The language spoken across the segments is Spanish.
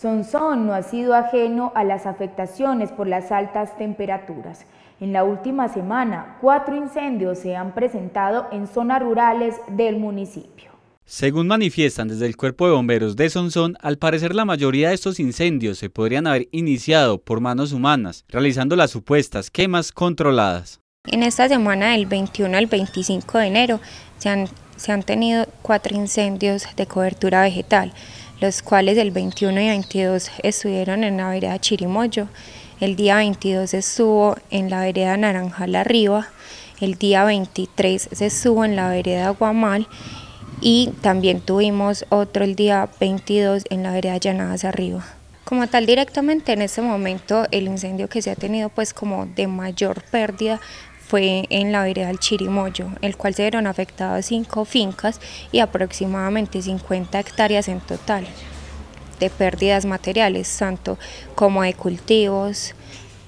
Sonsón no ha sido ajeno a las afectaciones por las altas temperaturas. En la última semana, cuatro incendios se han presentado en zonas rurales del municipio. Según manifiestan desde el Cuerpo de Bomberos de Sonsón, al parecer la mayoría de estos incendios se podrían haber iniciado por manos humanas, realizando las supuestas quemas controladas. En esta semana del 21 al 25 de enero se han, se han tenido cuatro incendios de cobertura vegetal los cuales el 21 y 22 estuvieron en la vereda Chirimoyo, el día 22 estuvo en la vereda Naranjal Arriba, el día 23 se estuvo en la vereda Guamal y también tuvimos otro el día 22 en la vereda Llanadas Arriba. Como tal directamente en ese momento el incendio que se ha tenido pues como de mayor pérdida fue en la vereda del Chirimoyo, el cual se vieron afectadas cinco fincas y aproximadamente 50 hectáreas en total de pérdidas materiales, tanto como de cultivos,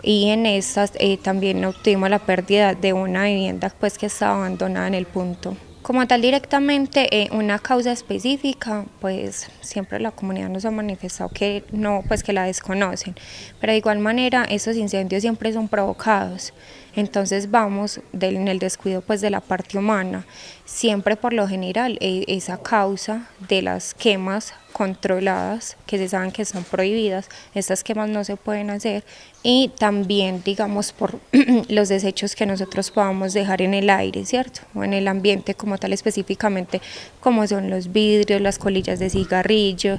y en estas eh, también obtuvimos la pérdida de una vivienda pues, que estaba abandonada en el punto. Como tal directamente eh, una causa específica, pues siempre la comunidad nos ha manifestado que no, pues que la desconocen, pero de igual manera esos incendios siempre son provocados. Entonces vamos en el descuido pues de la parte humana. Siempre por lo general e, esa causa de las quemas controladas que se saben que son prohibidas, estas quemas no se pueden hacer y también digamos por los desechos que nosotros podamos dejar en el aire, ¿cierto? O en el ambiente como tal específicamente, como son los vidrios, las colillas de cigarrillo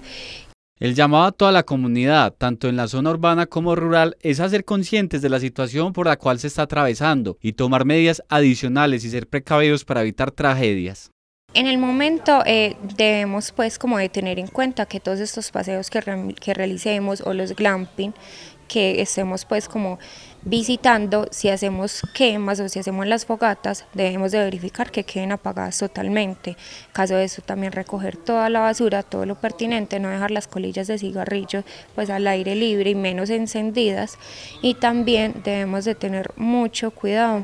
el llamado a toda la comunidad, tanto en la zona urbana como rural, es a ser conscientes de la situación por la cual se está atravesando y tomar medidas adicionales y ser precavidos para evitar tragedias. En el momento eh, debemos pues como de tener en cuenta que todos estos paseos que realicemos o los glamping que estemos pues como visitando, si hacemos quemas o si hacemos las fogatas, debemos de verificar que queden apagadas totalmente. En caso de eso también recoger toda la basura, todo lo pertinente, no dejar las colillas de cigarrillo pues al aire libre y menos encendidas. Y también debemos de tener mucho cuidado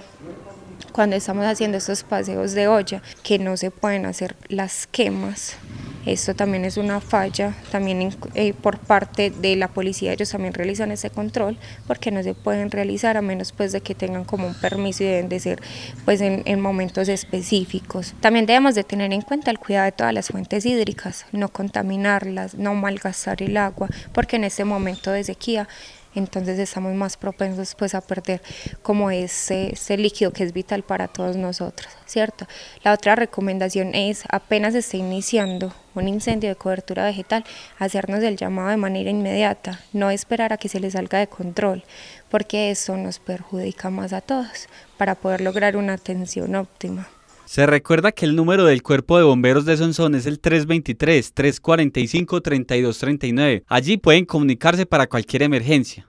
cuando estamos haciendo estos paseos de olla, que no se pueden hacer las quemas. Esto también es una falla también eh, por parte de la policía, ellos también realizan ese control porque no se pueden realizar a menos pues de que tengan como un permiso y deben de ser pues en, momentos específicos. También debemos de tener en cuenta el cuidado de todas las fuentes hídricas, no contaminarlas, no malgastar el agua, porque en ese momento de sequía entonces estamos más propensos pues a perder como ese, líquido que es vital para todos nosotros, ¿cierto? La otra recomendación es apenas esté iniciando un incendio de cobertura vegetal, hacernos el llamado de manera inmediata, no esperar a que se le salga de control, porque eso nos perjudica más a todos para poder lograr una atención óptima. Se recuerda que el número del cuerpo de bomberos de Sonsón es el 323-345-3239. Allí pueden comunicarse para cualquier emergencia.